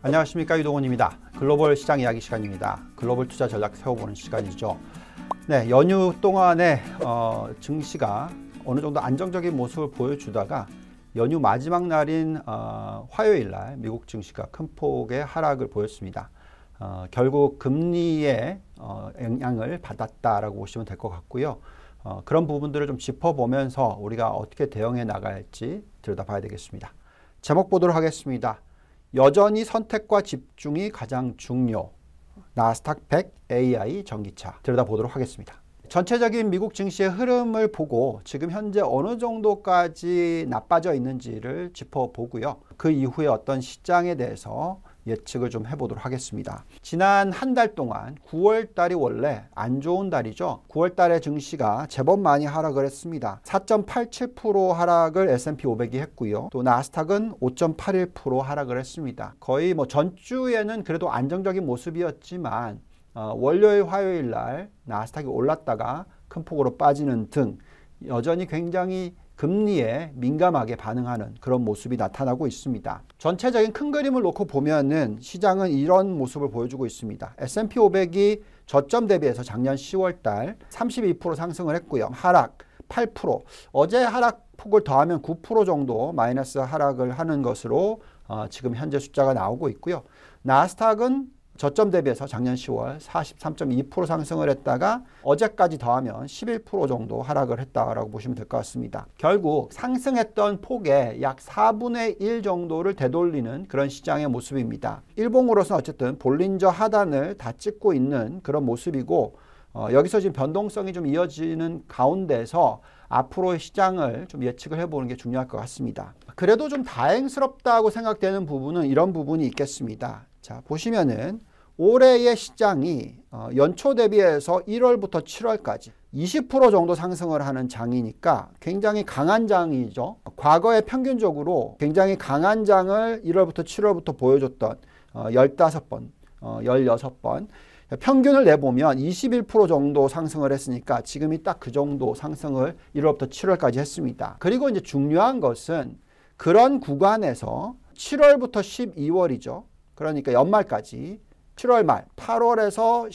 안녕하십니까 유동원입니다. 글로벌 시장 이야기 시간입니다. 글로벌 투자 전략 세워보는 시간이죠. 네, 연휴 동안에 어, 증시가 어느 정도 안정적인 모습을 보여주다가 연휴 마지막 날인 어, 화요일 날 미국 증시가 큰 폭의 하락을 보였습니다. 어, 결국 금리의 어, 영향을 받았다라고 보시면 될 것 같고요. 어, 그런 부분들을 좀 짚어보면서 우리가 어떻게 대응해 나갈지 들여다봐야 되겠습니다. 제목 보도록 하겠습니다. 여전히 선택과 집중이 가장 중요. 나스닥 100 AI 전기차 들여다보도록 하겠습니다. 전체적인 미국 증시의 흐름을 보고 지금 현재 어느 정도까지 나빠져 있는지를 짚어보고요. 그 이후에 어떤 시장에 대해서 예측을 좀 해보도록 하겠습니다. 지난 한 달 동안 9월 달이 원래 안 좋은 달이죠. 9월 달의 증시가 제법 많이 하락을 했습니다. 4.87% 하락을 S&P 500이 했고요. 또 나스닥은 5.81% 하락을 했습니다. 거의 뭐 전주에는 그래도 안정적인 모습이었지만 어, 월요일 화요일 날 나스닥이 올랐다가 큰 폭으로 빠지는 등 여전히 굉장히 금리에 민감하게 반응하는 그런 모습이 나타나고 있습니다. 전체적인 큰 그림을 놓고 보면은 시장은 이런 모습을 보여주고 있습니다. S&P 500이 저점 대비해서 작년 10월 달 32% 상승을 했고요. 하락 8%. 어제 하락 폭을 더하면 9% 정도 마이너스 하락을 하는 것으로 어, 지금 현재 숫자가 나오고 있고요. 나스닥은 저점 대비해서 작년 10월 43.2% 상승을 했다가 어제까지 더하면 11% 정도 하락을 했다라고 보시면 될 것 같습니다. 결국 상승했던 폭의 약 4분의 1 정도를 되돌리는 그런 시장의 모습입니다. 일봉으로서는 어쨌든 볼린저 하단을 다 찍고 있는 그런 모습이고 어, 여기서 지금 변동성이 좀 이어지는 가운데서 앞으로의 시장을 좀 예측을 해보는 게 중요할 것 같습니다. 그래도 좀 다행스럽다고 생각되는 부분은 이런 부분이 있겠습니다. 자, 보시면은 올해의 시장이 어, 연초 대비해서 1월부터 7월까지 20% 정도 상승을 하는 장이니까 굉장히 강한 장이죠. 과거에 평균적으로 굉장히 강한 장을 1월부터 7월부터 보여줬던 15번, 어, 16번 어, 평균을 내보면 21% 정도 상승을 했으니까 지금이 딱 그 정도 상승을 1월부터 7월까지 했습니다. 그리고 이제 중요한 것은 그런 구간에서 7월부터 12월이죠. 그러니까 연말까지 7월 말 8월에서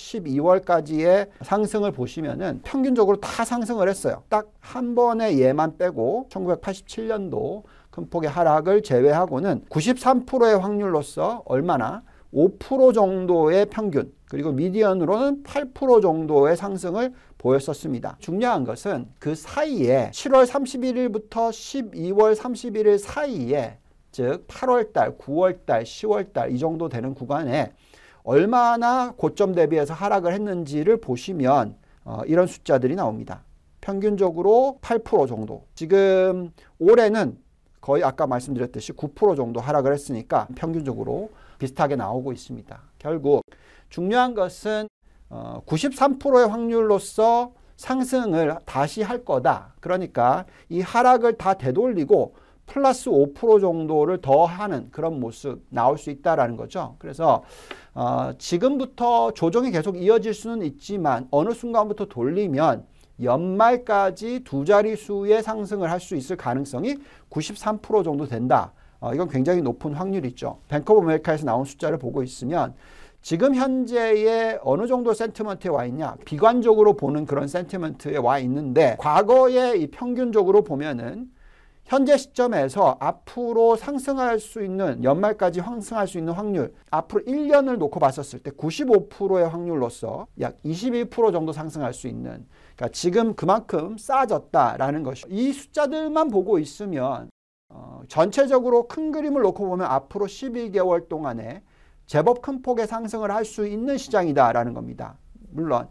12월까지의 상승을 보시면은 평균적으로 다 상승을 했어요. 딱 한 번의 예만 빼고 1987년도 큰 폭의 하락을 제외하고는 93%의 확률로서 얼마나 5% 정도의 평균 그리고 미디언으로는 8% 정도의 상승을 보였었습니다. 중요한 것은 그 사이에 7월 31일부터 12월 31일 사이에 즉 8월달, 9월달, 10월달 이 정도 되는 구간에 얼마나 고점 대비해서 하락을 했는지를 보시면 어, 이런 숫자들이 나옵니다. 평균적으로 8% 정도. 지금 올해는 거의 아까 말씀드렸듯이 9% 정도 하락을 했으니까 평균적으로 비슷하게 나오고 있습니다. 결국 중요한 것은 어, 93%의 확률로서 상승을 다시 할 거다. 그러니까 이 하락을 다 되돌리고 플러스 5% 정도를 더하는 그런 모습 나올 수 있다라는 거죠. 그래서 어, 지금부터 조정이 계속 이어질 수는 있지만 어느 순간부터 돌리면 연말까지 두 자릿수의 상승을 할 수 있을 가능성이 93% 정도 된다. 어, 이건 굉장히 높은 확률이죠. 뱅커 오브 메리카에서 나온 숫자를 보고 있으면 지금 현재의 어느 정도 센티먼트에 와 있냐 비관적으로 보는 그런 센티먼트에 와 있는데 과거에 이 평균적으로 보면은 현재 시점에서 앞으로 상승할 수 있는 연말까지 상승할 수 있는 확률 앞으로 1년을 놓고 봤었을 때 95%의 확률로서 약21% 정도 상승할 수 있는 그러니까 지금 그만큼 싸졌다라는 것이 이 숫자들만 보고 있으면 어, 전체적으로 큰 그림을 놓고 보면 앞으로 12개월 동안에 제법 큰 폭의 상승을 할 수 있는 시장이다라는 겁니다. 물론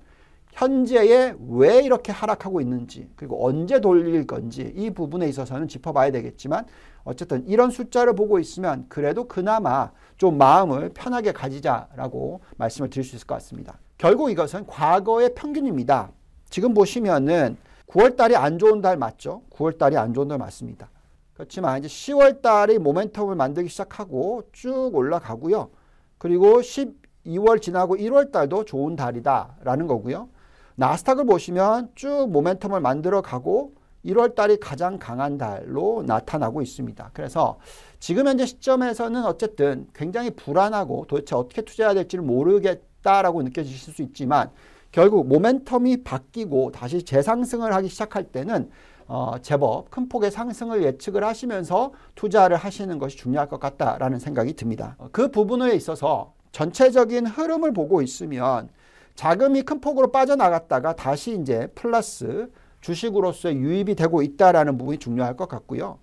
현재에 왜 이렇게 하락하고 있는지 그리고 언제 돌릴 건지 이 부분에 있어서는 짚어봐야 되겠지만 어쨌든 이런 숫자를 보고 있으면 그래도 그나마 좀 마음을 편하게 가지자라고 말씀을 드릴 수 있을 것 같습니다. 결국 이것은 과거의 평균입니다. 지금 보시면은 9월 달이 안 좋은 달 맞죠? 9월 달이 안 좋은 달 맞습니다. 그렇지만 이제 10월 달이 모멘텀을 만들기 시작하고 쭉 올라가고요. 그리고 12월 지나고 1월 달도 좋은 달이다라는 거고요. 나스닥을 보시면 쭉 모멘텀을 만들어 가고 1월 달이 가장 강한 달로 나타나고 있습니다. 그래서 지금 현재 시점에서는 어쨌든 굉장히 불안하고 도대체 어떻게 투자해야 될지를 모르겠다라고 느껴지실 수 있지만 결국 모멘텀이 바뀌고 다시 재상승을 하기 시작할 때는 어, 제법 큰 폭의 상승을 예측을 하시면서 투자를 하시는 것이 중요할 것 같다라는 생각이 듭니다. 그 부분에 있어서 전체적인 흐름을 보고 있으면 자금이 큰 폭으로 빠져나갔다가 다시 이제 플러스 주식으로서의 유입이 되고 있다라는 부분이 중요할 것 같고요.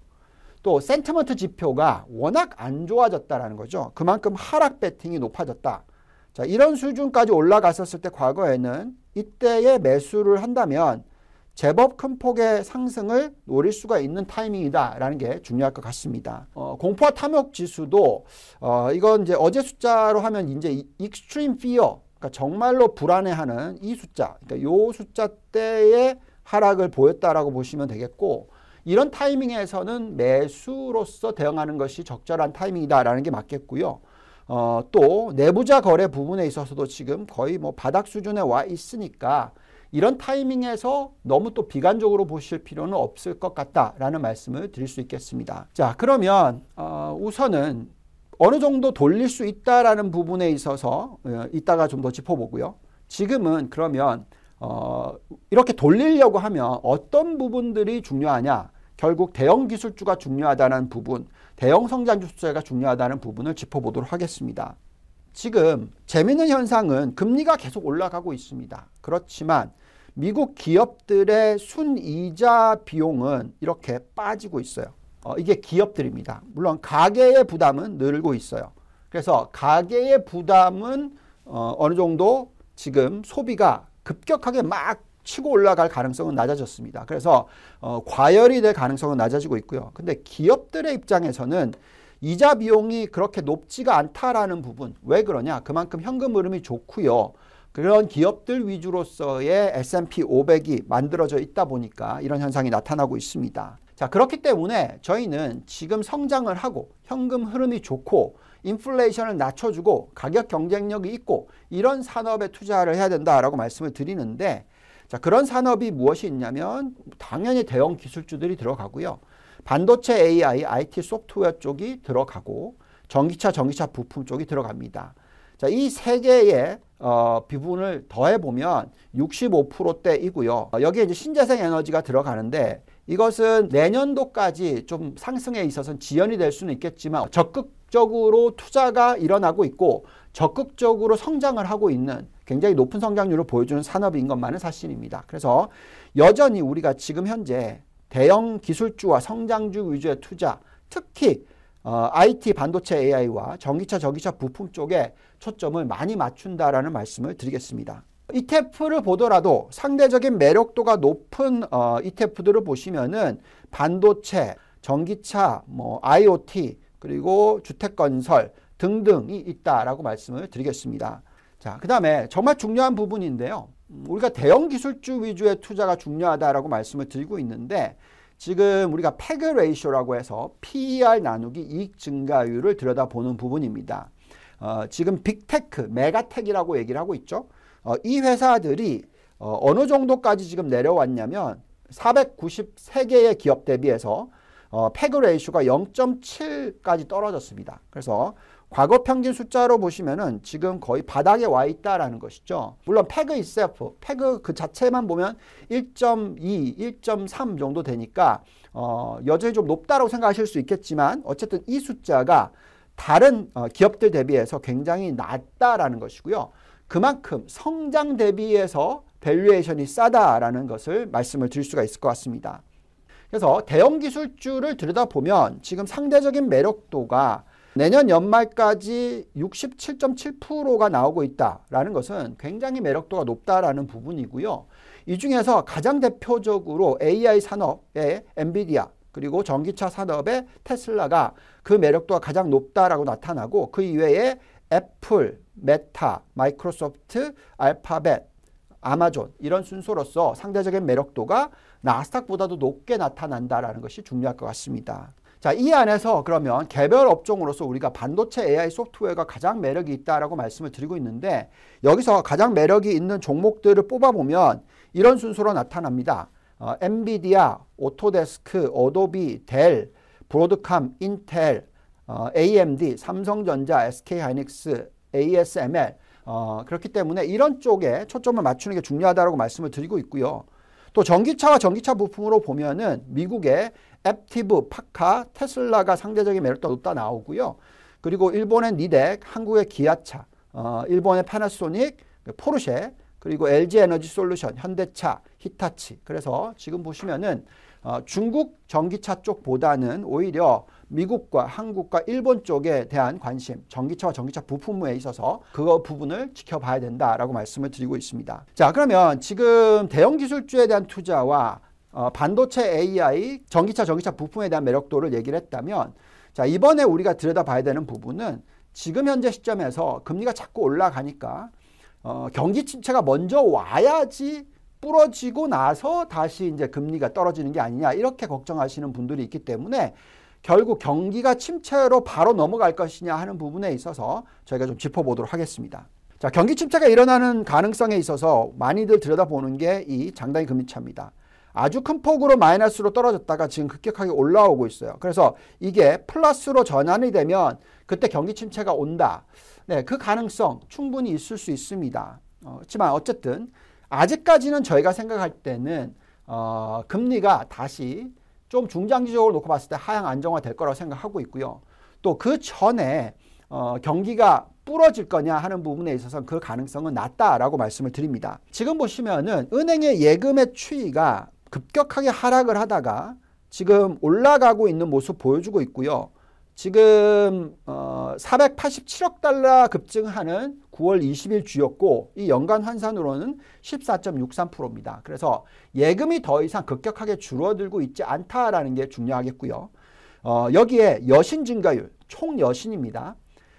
또 센티먼트 지표가 워낙 안 좋아졌다라는 거죠. 그만큼 하락 배팅이 높아졌다. 자, 이런 수준까지 올라갔었을 때 과거에는 이때에 매수를 한다면 제법 큰 폭의 상승을 노릴 수가 있는 타이밍이다라는 게 중요할 것 같습니다. 어, 공포와 탐욕 지수도 어, 이건 이제 어제 숫자로 하면 이제 익스트림 피어 그러니까 정말로 불안해하는 이 숫자, 그러니까 요 숫자 때의 하락을 보였다라고 보시면 되겠고 이런 타이밍에서는 매수로서 대응하는 것이 적절한 타이밍이다라는 게 맞겠고요. 어, 또 내부자 거래 부분에 있어서도 지금 거의 뭐 바닥 수준에 와 있으니까 이런 타이밍에서 너무 또 비관적으로 보실 필요는 없을 것 같다라는 말씀을 드릴 수 있겠습니다. 자, 그러면 어, 우선은 어느 정도 돌릴 수 있다라는 부분에 있어서 어, 이따가 좀 더 짚어보고요. 지금은 그러면 어, 이렇게 돌리려고 하면 어떤 부분들이 중요하냐? 결국 대형 기술주가 중요하다는 부분, 대형 성장 주자가 중요하다는 부분을 짚어보도록 하겠습니다. 지금 재미있는 현상은 금리가 계속 올라가고 있습니다. 그렇지만 미국 기업들의 순이자 비용은 이렇게 빠지고 있어요. 어, 이게 기업들입니다. 물론 가계의 부담은 늘고 있어요. 그래서 가계의 부담은 어, 어느 정도 지금 소비가 급격하게 막 치고 올라갈 가능성은 낮아졌습니다. 그래서 어, 과열이 될 가능성은 낮아지고 있고요. 근데 기업들의 입장에서는 이자 비용이 그렇게 높지가 않다라는 부분 왜 그러냐 그만큼 현금 흐름이 좋고요. 그런 기업들 위주로서의 S&P 500이 만들어져 있다 보니까 이런 현상이 나타나고 있습니다. 자, 그렇기 때문에 저희는 지금 성장을 하고 현금 흐름이 좋고 인플레이션을 낮춰주고 가격 경쟁력이 있고 이런 산업에 투자를 해야 된다라고 말씀을 드리는데 자, 그런 산업이 무엇이 있냐면 당연히 대형 기술주들이 들어가고요. 반도체 AI, IT 소프트웨어 쪽이 들어가고 전기차, 전기차 부품 쪽이 들어갑니다. 자, 이 세 개의 어, 비분을 더해 보면 65%대이고요. 어, 여기에 이제 신재생 에너지가 들어가는데 이것은 내년도까지 좀 상승에 있어서는 지연이 될 수는 있겠지만 적극적으로 투자가 일어나고 있고 적극적으로 성장을 하고 있는 굉장히 높은 성장률을 보여주는 산업인 것만은 사실입니다. 그래서 여전히 우리가 지금 현재 대형 기술주와 성장주 위주의 투자, 특히 어, IT 반도체 AI와 전기차, 전기차 부품 쪽에 초점을 많이 맞춘다라는 말씀을 드리겠습니다. ETF를 보더라도 상대적인 매력도가 높은 어, ETF들을 보시면은 반도체, 전기차, 뭐 IoT 그리고 주택 건설 등등이 있다라고 말씀을 드리겠습니다. 자, 그다음에 정말 중요한 부분인데요. 음, 우리가 대형 기술주 위주의 투자가 중요하다라고 말씀을 드리고 있는데 지금 우리가 페그 레이쇼라고 해서 PER 나누기 이익 증가율을 들여다보는 부분입니다. 어, 지금 빅테크, 메가텍이라고 얘기를 하고 있죠. 어, 이 회사들이 어, 어느 정도까지 지금 내려왔냐면 493개의 기업 대비해서 어, 패그 레이슈가 0.7까지 떨어졌습니다. 그래서 과거 평균 숫자로 보시면은 지금 거의 바닥에 와 있다라는 것이죠. 물론 패그 이세프, 패그 그 자체만 보면 1.2, 1.3 정도 되니까 어, 여전히 좀 높다라고 생각하실 수 있겠지만 어쨌든 이 숫자가 다른 어, 기업들 대비해서 굉장히 낮다라는 것이고요. 그만큼 성장 대비해서 밸류에이션이 싸다라는 것을 말씀을 드릴 수가 있을 것 같습니다. 그래서 대형 기술주를 들여다보면 지금 상대적인 매력도가 내년 연말까지 67.7%가 나오고 있다라는 것은 굉장히 매력도가 높다라는 부분이고요. 이 중에서 가장 대표적으로 AI 산업의 엔비디아 그리고 전기차 산업의 테슬라가 그 매력도가 가장 높다라고 나타나고 그 이외에 애플, 메타, 마이크로소프트, 알파벳, 아마존 이런 순서로서 상대적인 매력도가 나스닥보다도 높게 나타난다라는 것이 중요할 것 같습니다. 자, 이 안에서 그러면 개별 업종으로서 우리가 반도체 AI 소프트웨어가 가장 매력이 있다라고 말씀을 드리고 있는데 여기서 가장 매력이 있는 종목들을 뽑아보면 이런 순서로 나타납니다. 어, 엔비디아, 오토데스크, 어도비, 델, 브로드캄, 인텔, 어, AMD, 삼성전자, SK하이닉스, ASML 어, 그렇기 때문에 이런 쪽에 초점을 맞추는 게 중요하다고 말씀을 드리고 있고요. 또 전기차와 전기차 부품으로 보면은 미국의 앱티브, 파카, 테슬라가 상대적인 매력도 높다 나오고요. 그리고 일본의 니덱, 한국의 기아차, 어, 일본의 파나소닉, 그 포르쉐, 그리고 LG 에너지 솔루션, 현대차, 히타치. 그래서 지금 보시면은 어, 중국 전기차 쪽보다는 오히려 미국과 한국과 일본 쪽에 대한 관심, 전기차와 전기차 부품에 있어서 그 부분을 지켜봐야 된다라고 말씀을 드리고 있습니다. 자, 그러면 지금 대형 기술주에 대한 투자와 어, 반도체 AI, 전기차, 전기차 부품에 대한 매력도를 얘기를 했다면 자, 이번에 우리가 들여다봐야 되는 부분은 지금 현재 시점에서 금리가 자꾸 올라가니까 어, 경기 침체가 먼저 와야지 부러지고 나서 다시 이제 금리가 떨어지는 게 아니냐 이렇게 걱정하시는 분들이 있기 때문에 결국 경기가 침체로 바로 넘어갈 것이냐 하는 부분에 있어서 저희가 좀 짚어보도록 하겠습니다. 자, 경기 침체가 일어나는 가능성에 있어서 많이들 들여다보는 게 이 장단기 금리차입니다. 아주 큰 폭으로 마이너스로 떨어졌다가 지금 급격하게 올라오고 있어요. 그래서 이게 플러스로 전환이 되면 그때 경기 침체가 온다. 네, 그 가능성 충분히 있을 수 있습니다. 어, 그렇지만 어쨌든 아직까지는 저희가 생각할 때는 어, 금리가 다시 좀 중장기적으로 놓고 봤을 때 하향 안정화 될 거라고 생각하고 있고요. 또 그 전에 어, 경기가 부러질 거냐 하는 부분에 있어서는 그 가능성은 낮다라고 말씀을 드립니다. 지금 보시면은 은행의 예금의 추이가 급격하게 하락을 하다가 지금 올라가고 있는 모습 보여주고 있고요. 지금 어, 487억 달러 급증하는 9월 20일 주였고 이 연간 환산으로는 14.63%입니다. 그래서 예금이 더 이상 급격하게 줄어들고 있지 않다라는 게 중요하겠고요. 어, 여기에 여신 증가율, 총 여신입니다.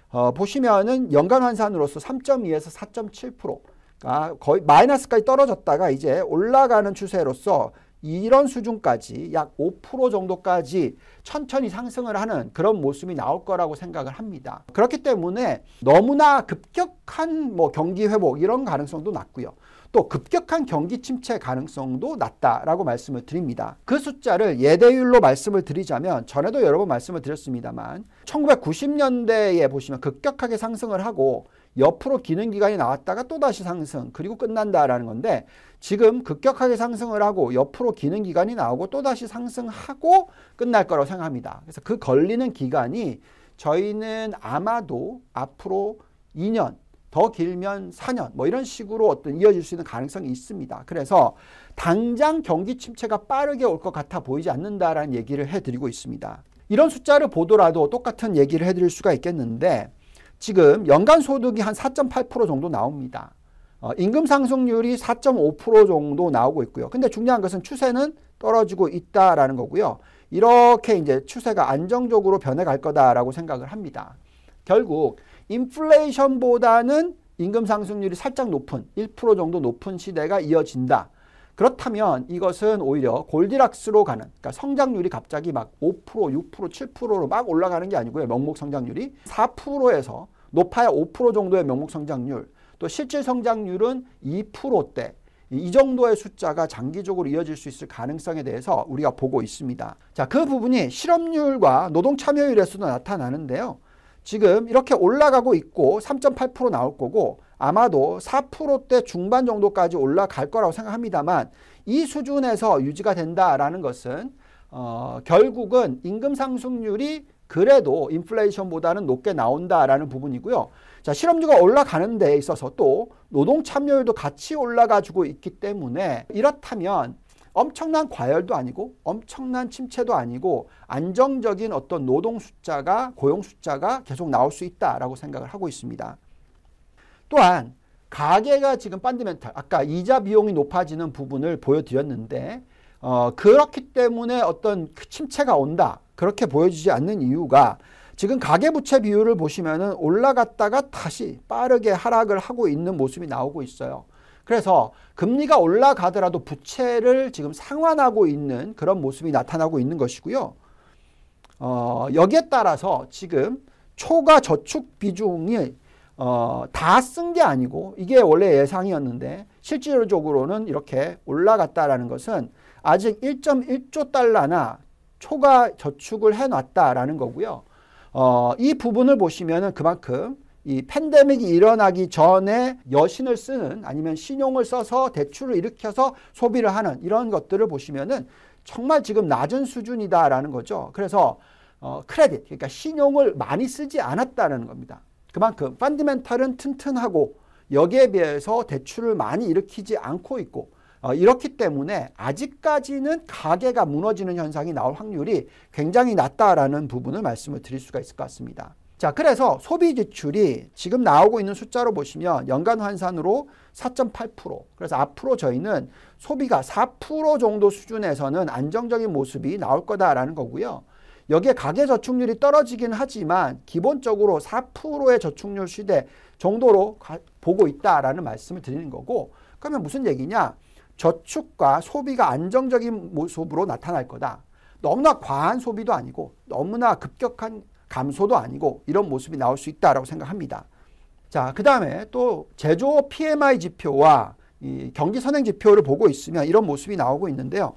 어, 보시면은 연간 환산으로서 3.2에서 4.7%가 거의 마이너스까지 떨어졌다가 이제 올라가는 추세로서 이런 수준까지 약 5% 정도까지 천천히 상승을 하는 그런 모습이 나올 거라고 생각을 합니다. 그렇기 때문에 너무나 급격한 뭐 경기 회복 이런 가능성도 낮고요. 또 급격한 경기 침체 가능성도 낮다라고 말씀을 드립니다. 그 숫자를 예대율로 말씀을 드리자면 전에도 여러 번 말씀을 드렸습니다만 1990년대에 보시면 급격하게 상승을 하고 옆으로 기는 기간이 나왔다가 또다시 상승 그리고 끝난다라는 건데 지금 급격하게 상승을 하고 옆으로 기는 기간이 나오고 또다시 상승하고 끝날 거라고 생각합니다. 그래서 그 걸리는 기간이 저희는 아마도 앞으로 2년 더 길면 4년 뭐 이런 식으로 어떤 이어질 수 있는 가능성이 있습니다. 그래서 당장 경기 침체가 빠르게 올 것 같아 보이지 않는다라는 얘기를 해드리고 있습니다. 이런 숫자를 보더라도 똑같은 얘기를 해드릴 수가 있겠는데 지금 연간 소득이 한 4.8% 정도 나옵니다. 어, 임금 상승률이 4.5% 정도 나오고 있고요. 근데 중요한 것은 추세는 떨어지고 있다라는 거고요. 이렇게 이제 추세가 안정적으로 변해갈 거다라고 생각을 합니다. 결국 인플레이션보다는 임금 상승률이 살짝 높은 1% 정도 높은 시대가 이어진다. 그렇다면 이것은 오히려 골디락스로 가는 그러니까 성장률이 갑자기 막 5%, 6%, 7%로 막 올라가는 게 아니고요. 명목 성장률이 4%에서 높아야 5% 정도의 명목 성장률 또 실질 성장률은 2%대 이 정도의 숫자가 장기적으로 이어질 수 있을 가능성에 대해서 우리가 보고 있습니다. 자, 그 부분이 실업률과 노동 참여율에서도 나타나는데요. 지금 이렇게 올라가고 있고 3.8% 나올 거고 아마도 4%대 중반 정도까지 올라갈 거라고 생각합니다만 이 수준에서 유지가 된다라는 것은 어, 결국은 임금 상승률이 그래도 인플레이션보다는 높게 나온다라는 부분이고요. 자, 실업률이 올라가는 데 있어서 또 노동 참여율도 같이 올라가지고 있기 때문에 이렇다면 엄청난 과열도 아니고 엄청난 침체도 아니고 안정적인 어떤 노동 숫자가 고용 숫자가 계속 나올 수 있다라고 생각을 하고 있습니다. 또한 가계가 지금 펀드멘탈 아까 이자 비용이 높아지는 부분을 보여드렸는데 어, 그렇기 때문에 어떤 그 침체가 온다 그렇게 보여지지 않는 이유가 지금 가계부채 비율을 보시면은 올라갔다가 다시 빠르게 하락을 하고 있는 모습이 나오고 있어요. 그래서 금리가 올라가더라도 부채를 지금 상환하고 있는 그런 모습이 나타나고 있는 것이고요. 어, 여기에 따라서 지금 초과 저축 비중이 어, 다 쓴 게 아니고 이게 원래 예상이었는데 실질적으로는 이렇게 올라갔다라는 것은 아직 1.1조 달러나 초과 저축을 해놨다라는 거고요. 어, 이 부분을 보시면은 그만큼 이 팬데믹이 일어나기 전에 여신을 쓰는 아니면 신용을 써서 대출을 일으켜서 소비를 하는 이런 것들을 보시면은 정말 지금 낮은 수준이다라는 거죠. 그래서 어, 크레딧, 그러니까 신용을 많이 쓰지 않았다는 겁니다. 그만큼 펀디멘탈은 튼튼하고 여기에 비해서 대출을 많이 일으키지 않고 있고 어, 이렇기 때문에 아직까지는 가계가 무너지는 현상이 나올 확률이 굉장히 낮다라는 부분을 말씀을 드릴 수가 있을 것 같습니다. 자, 그래서 소비 지출이 지금 나오고 있는 숫자로 보시면 연간 환산으로 4.8%. 그래서 앞으로 저희는 소비가 4% 정도 수준에서는 안정적인 모습이 나올 거다라는 거고요. 여기에 가계 저축률이 떨어지긴 하지만 기본적으로 4%의 저축률 시대 정도로 보고 있다라는 말씀을 드리는 거고 그러면 무슨 얘기냐? 저축과 소비가 안정적인 모습으로 나타날 거다. 너무나 과한 소비도 아니고 너무나 급격한 감소도 아니고 이런 모습이 나올 수 있다라고 생각합니다. 자, 그다음에 또 제조업 PMI 지표와 이 경기 선행 지표를 보고 있으면 이런 모습이 나오고 있는데요.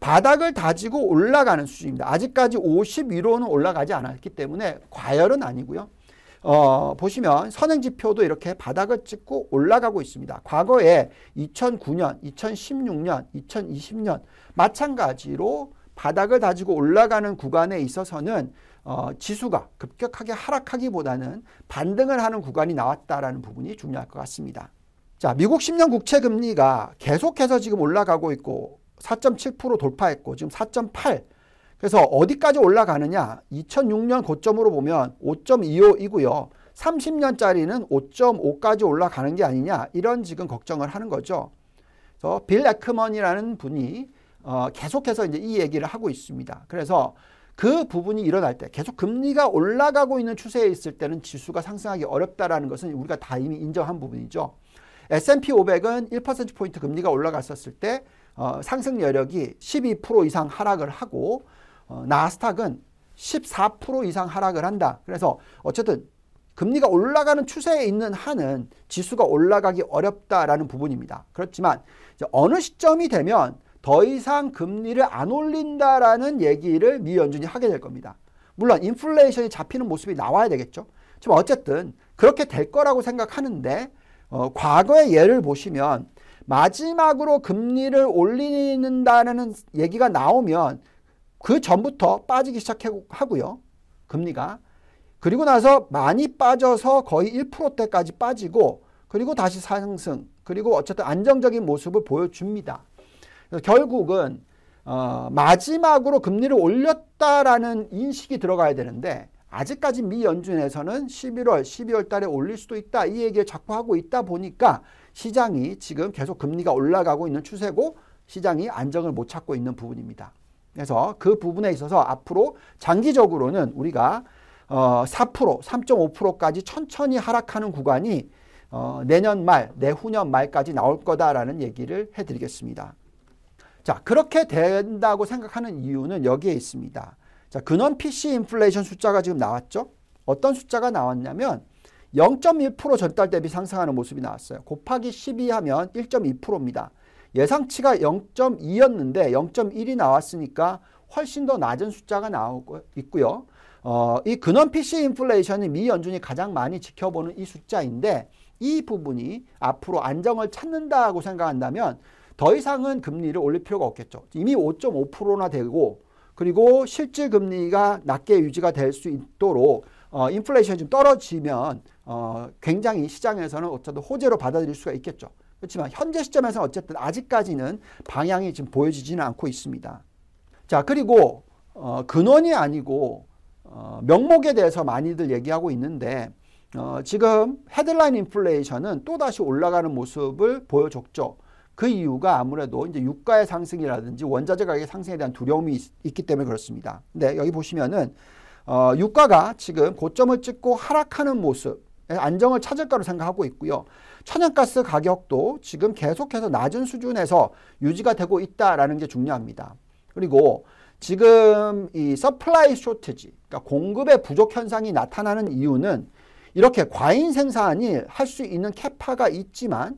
바닥을 다지고 올라가는 수준입니다. 아직까지 51호는 올라가지 않았기 때문에 과열은 아니고요. 어, 보시면 선행지표도 이렇게 바닥을 찍고 올라가고 있습니다. 과거에 2009년, 2016년, 2020년 마찬가지로 바닥을 다지고 올라가는 구간에 있어서는 어, 지수가 급격하게 하락하기보다는 반등을 하는 구간이 나왔다라는 부분이 중요할 것 같습니다. 자, 미국 10년 국채 금리가 계속해서 지금 올라가고 있고 4.7% 돌파했고 지금 4.8 그래서 어디까지 올라가느냐 2006년 고점으로 보면 5.25이고요. 30년짜리는 5.5까지 올라가는 게 아니냐 이런 지금 걱정을 하는 거죠. 그래서 빌 에크먼이라는 분이 어, 계속해서 이제 이 얘기를 하고 있습니다. 그래서 그 부분이 일어날 때 계속 금리가 올라가고 있는 추세에 있을 때는 지수가 상승하기 어렵다라는 것은 우리가 다 이미 인정한 부분이죠. S&P 500은 1%포인트 금리가 올라갔었을 때 어, 상승 여력이 12% 이상 하락을 하고 어, 나스닥은 14% 이상 하락을 한다. 그래서 어쨌든 금리가 올라가는 추세에 있는 한은 지수가 올라가기 어렵다라는 부분입니다. 그렇지만 어느 시점이 되면 더 이상 금리를 안 올린다라는 얘기를 미 연준이 하게 될 겁니다. 물론 인플레이션이 잡히는 모습이 나와야 되겠죠. 지금 어쨌든 그렇게 될 거라고 생각하는데 어, 과거의 예를 보시면 마지막으로 금리를 올린다는 얘기가 나오면 그 전부터 빠지기 시작하고요. 금리가. 그리고 나서 많이 빠져서 거의 1%대까지 빠지고 그리고 다시 상승 그리고 어쨌든 안정적인 모습을 보여줍니다. 결국은 어, 마지막으로 금리를 올렸다라는 인식이 들어가야 되는데 아직까지 미연준에서는 11월, 12월 달에 올릴 수도 있다. 이 얘기를 자꾸 하고 있다 보니까 시장이 지금 계속 금리가 올라가고 있는 추세고 시장이 안정을 못 찾고 있는 부분입니다. 그래서 그 부분에 있어서 앞으로 장기적으로는 우리가 어, 4%, 3.5%까지 천천히 하락하는 구간이 어, 내년 말, 내후년 말까지 나올 거다라는 얘기를 해드리겠습니다. 자, 그렇게 된다고 생각하는 이유는 여기에 있습니다. 자, 근원 PC 인플레이션 숫자가 지금 나왔죠? 어떤 숫자가 나왔냐면 0.1% 전달 대비 상승하는 모습이 나왔어요. 곱하기 12 하면 1.2%입니다. 예상치가 0.2였는데 0.1이 나왔으니까 훨씬 더 낮은 숫자가 나오고 있고요. 어, 이 근원 PC 인플레이션이 미 연준이 가장 많이 지켜보는 이 숫자인데 이 부분이 앞으로 안정을 찾는다고 생각한다면 더 이상은 금리를 올릴 필요가 없겠죠. 이미 5.5%나 되고 그리고 실질 금리가 낮게 유지가 될 수 있도록 어, 인플레이션이 좀 떨어지면 어, 굉장히 시장에서는 어쨌든 호재로 받아들일 수가 있겠죠. 그렇지만 현재 시점에서 어쨌든 아직까지는 방향이 지금 보여지지는 않고 있습니다. 자 그리고 어, 근원이 아니고 어, 명목에 대해서 많이들 얘기하고 있는데 어, 지금 헤드라인 인플레이션은 또다시 올라가는 모습을 보여줬죠. 그 이유가 아무래도 이제 유가의 상승이라든지 원자재 가격의 상승에 대한 두려움이 있, 기 때문에 그렇습니다. 근데 여기 보시면은 어, 유가가 지금 고점을 찍고 하락하는 모습 안정을 찾을 거로 생각하고 있고요. 천연가스 가격도 지금 계속해서 낮은 수준에서 유지가 되고 있다라는 게 중요합니다. 그리고 지금 이 서플라이 쇼트지, 그러니까 공급의 부족 현상이 나타나는 이유는 이렇게 과잉 생산이 할 수 있는 캐파가 있지만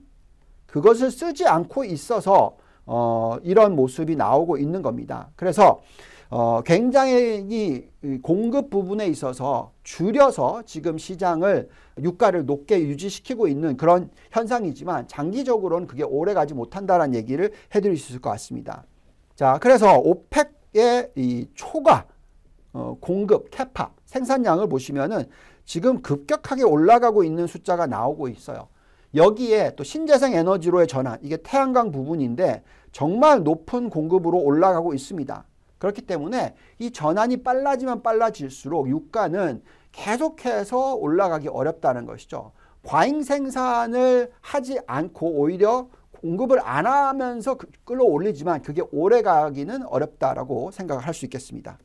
그것을 쓰지 않고 있어서 어, 이런 모습이 나오고 있는 겁니다. 그래서 어, 굉장히 공급 부분에 있어서 줄여서 지금 시장을 유가를 높게 유지시키고 있는 그런 현상이지만 장기적으로는 그게 오래 가지 못한다라는 얘기를 해드릴 수 있을 것 같습니다. 자, 그래서 오펙의 이 초과 어, 공급 캐파 생산량을 보시면은 지금 급격하게 올라가고 있는 숫자가 나오고 있어요. 여기에 또 신재생 에너지로의 전환, 이게 태양광 부분인데 정말 높은 공급으로 올라가고 있습니다. 그렇기 때문에 이 전환이 빨라지면 빨라질수록 유가는 계속해서 올라가기 어렵다는 것이죠. 과잉 생산을 하지 않고 오히려 공급을 안 하면서 그 끌어올리지만 그게 오래 가기는 어렵다라고 생각을 할 수 있겠습니다.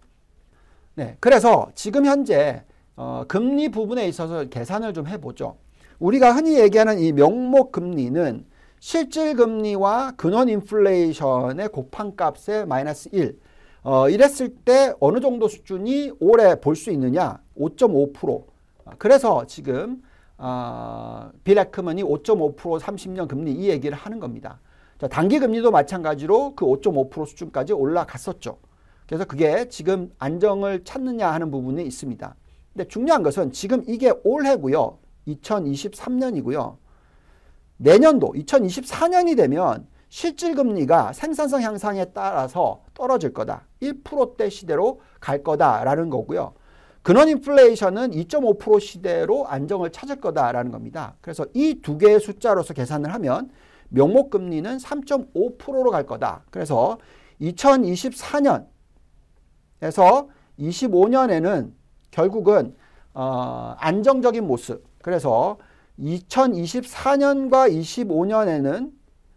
네, 그래서 지금 현재 어, 금리 부분에 있어서 계산을 좀 해보죠. 우리가 흔히 얘기하는 이 명목 금리는 실질 금리와 근원 인플레이션의 곱한값의 마이너스 1. 어, 이랬을 때 어느 정도 수준이 올해 볼 수 있느냐? 5.5%. 아, 그래서 지금 어, 빌레크먼이 5.5% 30년 금리 이 얘기를 하는 겁니다. 자, 단기 금리도 마찬가지로 그 5.5% 수준까지 올라갔었죠. 그래서 그게 지금 안정을 찾느냐 하는 부분이 있습니다. 근데 중요한 것은 지금 이게 올해고요. 2023년이고요. 내년도 2024년이 되면 실질금리가 생산성 향상에 따라서 떨어질 거다. 1%대 시대로 갈 거다라는 거고요. 근원 인플레이션은 2.5% 시대로 안정을 찾을 거다라는 겁니다. 그래서 이 두 개의 숫자로서 계산을 하면 명목금리는 3.5%로 갈 거다. 그래서 2024년에서 25년에는 결국은 어, 안정적인 모습, 그래서 2024년과 25년에는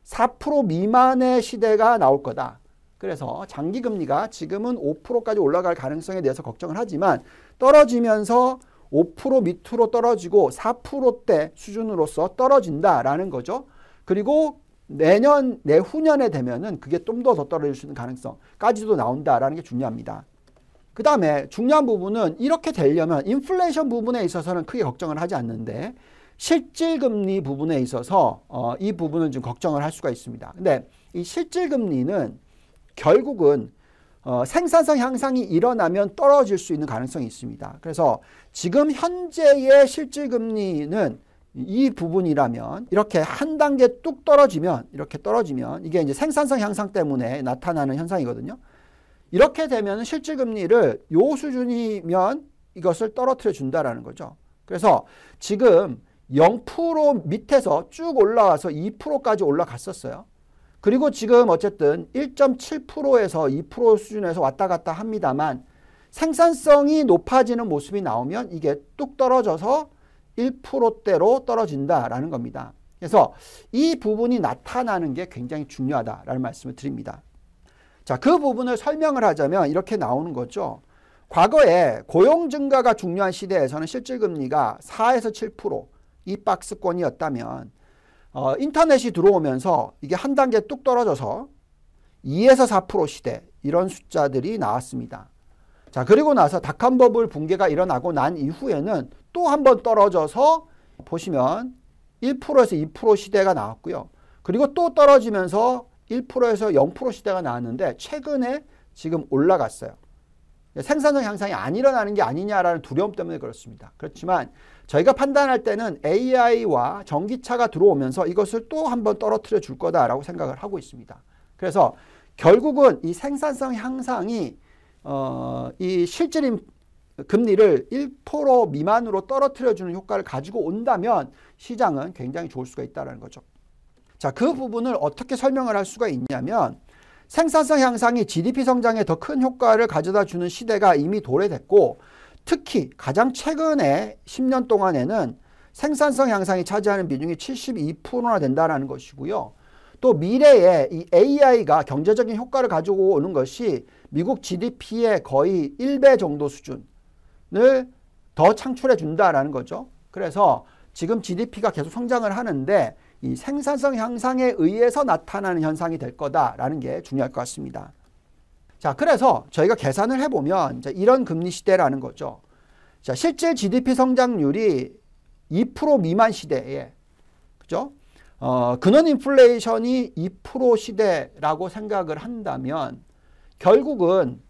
4% 미만의 시대가 나올 거다. 그래서 장기 금리가 지금은 5%까지 올라갈 가능성에 대해서 걱정을 하지만 떨어지면서 5% 밑으로 떨어지고 4%대 수준으로서 떨어진다라는 거죠. 그리고 내년 내후년에 되면은 그게 좀 더 더 떨어질 수 있는 가능성까지도 나온다라는 게 중요합니다. 그 다음에 중요한 부분은 이렇게 되려면 인플레이션 부분에 있어서는 크게 걱정을 하지 않는데 실질금리 부분에 있어서 어, 이 부분은 좀 걱정을 할 수가 있습니다. 근데 이 실질금리는 결국은 어, 생산성 향상이 일어나면 떨어질 수 있는 가능성이 있습니다. 그래서 지금 현재의 실질금리는 이 부분이라면 이렇게 한 단계 뚝 떨어지면 이렇게 떨어지면 이게 이제 생산성 향상 때문에 나타나는 현상이거든요. 이렇게 되면 실질금리를 요 수준이면 이것을 떨어뜨려 준다라는 거죠. 그래서 지금 0% 밑에서 쭉 올라와서 2%까지 올라갔었어요. 그리고 지금 어쨌든 1.7%에서 2% 수준에서 왔다 갔다 합니다만 생산성이 높아지는 모습이 나오면 이게 뚝 떨어져서 1%대로 떨어진다라는 겁니다. 그래서 이 부분이 나타나는 게 굉장히 중요하다라는 말씀을 드립니다. 자, 그 부분을 설명을 하자면 이렇게 나오는 거죠. 과거에 고용 증가가 중요한 시대에서는 실질 금리가 4에서 7%이 박스권이었다면 어, 인터넷이 들어오면서 이게 한 단계 뚝 떨어져서 2에서 4% 시대 이런 숫자들이 나왔습니다. 자, 그리고 나서 닷컴 버블 붕괴가 일어나고 난 이후에는 또 한 번 떨어져서 보시면 1%에서 2% 시대가 나왔고요. 그리고 또 떨어지면서 1%에서 0% 시대가 나왔는데 최근에 지금 올라갔어요. 생산성 향상이 안 일어나는 게 아니냐라는 두려움 때문에 그렇습니다. 그렇지만 저희가 판단할 때는 AI와 전기차가 들어오면서 이것을 또 한번 떨어뜨려 줄 거다라고 생각을 하고 있습니다. 그래서 결국은 이 생산성 향상이 어, 이 실질 인 금리를 1% 미만으로 떨어뜨려 주는 효과를 가지고 온다면 시장은 굉장히 좋을 수가 있다는 거죠. 자, 그 부분을 어떻게 설명을 할 수가 있냐면 생산성 향상이 GDP 성장에 더 큰 효과를 가져다 주는 시대가 이미 도래됐고 특히 가장 최근에 10년 동안에는 생산성 향상이 차지하는 비중이 72%나 된다라는 것이고요. 또 미래에 이 AI가 경제적인 효과를 가지고 오는 것이 미국 GDP의 거의 1배 정도 수준을 더 창출해 준다라는 거죠. 그래서 지금 GDP가 계속 성장을 하는데 이 생산성 향상에 의해서 나타나는 현상이 될 거다라는 게 중요할 것 같습니다. 자, 그래서 저희가 계산을 해보면 이런 금리 시대라는 거죠. 자, 실제 GDP 성장률이 2% 미만 시대에, 그죠? 어, 근원 인플레이션이 2% 시대라고 생각을 한다면 결국은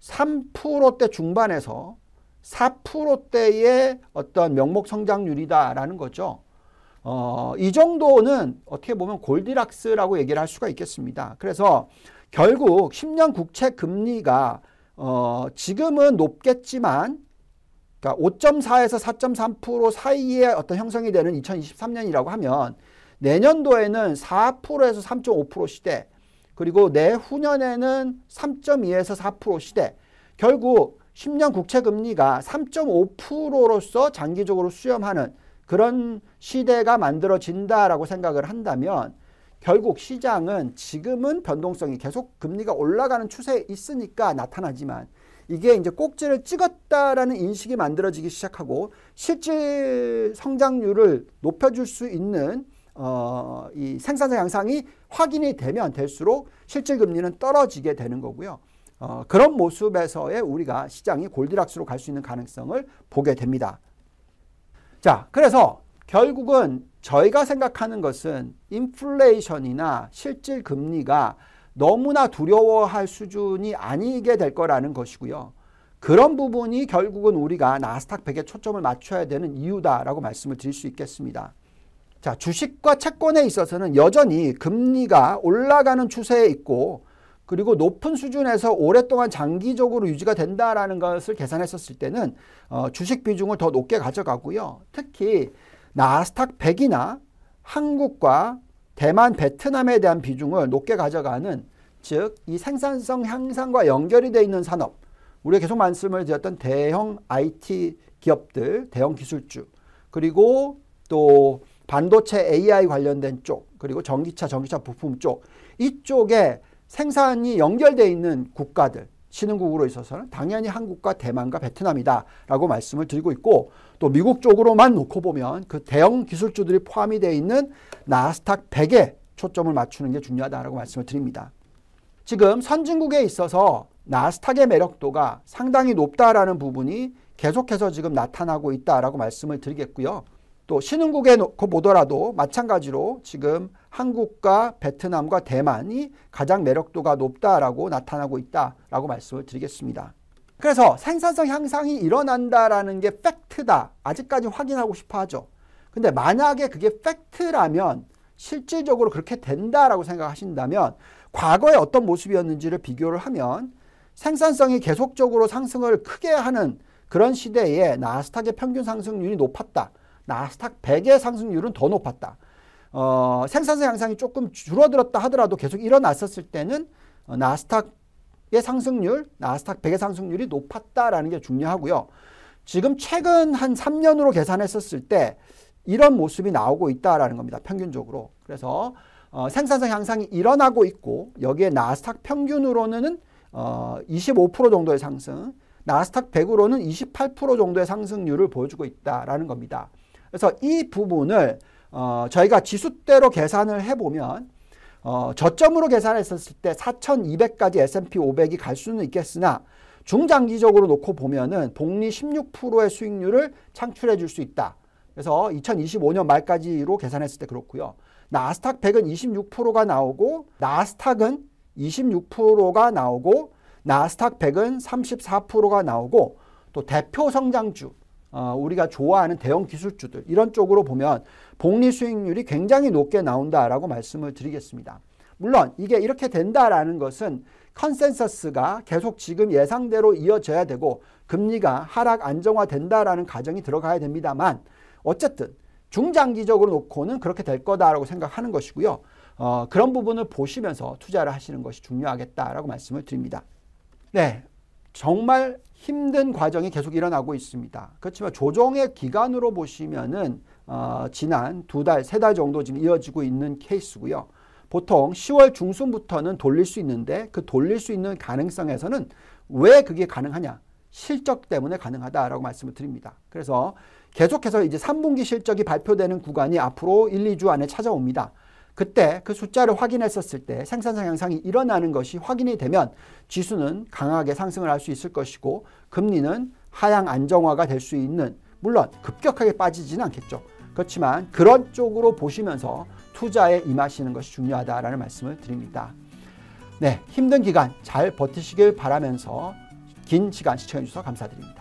3%대 중반에서 4%대의 어떤 명목 성장률이다라는 거죠. 어, 이 정도는 어떻게 보면 골디락스라고 얘기를 할 수가 있겠습니다. 그래서 결국 10년 국채 금리가 어, 지금은 높겠지만 그러니까 5.4에서 4.3% 사이에 어떤 형성이 되는 2023년이라고 하면 내년도에는 4%에서 3.5% 시대 그리고 내후년에는 3.2에서 4% 시대 결국 10년 국채 금리가 3.5%로서 장기적으로 수렴하는 그런 시대가 만들어진다라고 생각을 한다면 결국 시장은 지금은 변동성이 계속 금리가 올라가는 추세에 있으니까 나타나지만 이게 이제 꼭지를 찍었다라는 인식이 만들어지기 시작하고 실질 성장률을 높여줄 수 있는 어, 이 생산성 향상이 확인이 되면 될수록 실질 금리는 떨어지게 되는 거고요. 어, 그런 모습에서의 우리가 시장이 골디락스로 갈 수 있는 가능성을 보게 됩니다. 자, 그래서 결국은 저희가 생각하는 것은 인플레이션이나 실질 금리가 너무나 두려워할 수준이 아니게 될 거라는 것이고요. 그런 부분이 결국은 우리가 나스닥 100에 초점을 맞춰야 되는 이유다라고 말씀을 드릴 수 있겠습니다. 자, 주식과 채권에 있어서는 여전히 금리가 올라가는 추세에 있고 그리고 높은 수준에서 오랫동안 장기적으로 유지가 된다라는 것을 계산했었을 때는 어, 주식 비중을 더 높게 가져가고요. 특히 나스닥 100이나 한국과 대만, 베트남에 대한 비중을 높게 가져가는 즉 이 생산성 향상과 연결이 되어 있는 산업 우리가 계속 말씀을 드렸던 대형 IT 기업들, 대형 기술주 그리고 또 반도체 AI 관련된 쪽 그리고 전기차, 전기차 부품 쪽 이쪽에 생산이 연결되어 있는 국가들 신흥국으로 있어서는 당연히 한국과 대만과 베트남이다라고 말씀을 드리고 있고 또 미국 쪽으로만 놓고 보면 그 대형 기술주들이 포함이 되어 있는 나스닥 100에 초점을 맞추는 게 중요하다라고 말씀을 드립니다. 지금 선진국에 있어서 나스닥의 매력도가 상당히 높다라는 부분이 계속해서 지금 나타나고 있다라고 말씀을 드리겠고요. 또 신흥국에 놓고 그 보더라도 마찬가지로 지금 한국과 베트남과 대만이 가장 매력도가 높다라고 나타나고 있다라고 말씀을 드리겠습니다. 그래서 생산성 향상이 일어난다라는 게 팩트다. 아직까지 확인하고 싶어 하죠. 근데 만약에 그게 팩트라면 실질적으로 그렇게 된다라고 생각하신다면 과거에 어떤 모습이었는지를 비교를 하면 생산성이 계속적으로 상승을 크게 하는 그런 시대에 나스닥의 평균 상승률이 높았다. 나스닥 100의 상승률은 더 높았다. 어, 생산성 향상이 조금 줄어들었다 하더라도 계속 일어났었을 때는 어, 나스닥의 상승률, 나스닥 100의 상승률이 높았다라는 게 중요하고요. 지금 최근 한 3년으로 계산했었을 때 이런 모습이 나오고 있다라는 겁니다. 평균적으로. 그래서 어, 생산성 향상이 일어나고 있고 여기에 나스닥 평균으로는 어, 25% 정도의 상승, 나스닥 100으로는 28% 정도의 상승률을 보여주고 있다라는 겁니다. 그래서 이 부분을 어, 저희가 지수대로 계산을 해보면 어, 저점으로 계산했을때 4,200까지 S&P 500이 갈 수는 있겠으나 중장기적으로 놓고 보면은 복리 16%의 수익률을 창출해 줄 수 있다. 그래서 2025년 말까지로 계산했을 때 그렇고요. 나스닥 100은 26%가 나오고 나스닥은 26%가 나오고 나스닥 100은 34%가 나오고 또 대표 성장주 어, 우리가 좋아하는 대형 기술주들 이런 쪽으로 보면 복리 수익률이 굉장히 높게 나온다라고 말씀을 드리겠습니다. 물론 이게 이렇게 된다라는 것은 컨센서스가 계속 지금 예상대로 이어져야 되고 금리가 하락 안정화된다라는 가정이 들어가야 됩니다만 어쨌든 중장기적으로 놓고는 그렇게 될 거다라고 생각하는 것이고요. 어, 그런 부분을 보시면서 투자를 하시는 것이 중요하겠다라고 말씀을 드립니다. 네, 정말 힘든 과정이 계속 일어나고 있습니다. 그렇지만 조정의 기간으로 보시면은 어, 지난 두 달, 세 달 정도 지금 이어지고 있는 케이스고요. 보통 10월 중순부터는 돌릴 수 있는데 그 돌릴 수 있는 가능성에서는 왜 그게 가능하냐? 실적 때문에 가능하다라고 말씀을 드립니다. 그래서 계속해서 이제 3분기 실적이 발표되는 구간이 앞으로 1, 2주 안에 찾아옵니다. 그때 그 숫자를 확인했었을 때 생산성 향상이 일어나는 것이 확인이 되면 지수는 강하게 상승을 할 수 있을 것이고 금리는 하향 안정화가 될 수 있는 물론 급격하게 빠지지는 않겠죠. 그렇지만 그런 쪽으로 보시면서 투자에 임하시는 것이 중요하다라는 말씀을 드립니다. 네, 힘든 기간 잘 버티시길 바라면서 긴 시간 시청해 주셔서 감사드립니다.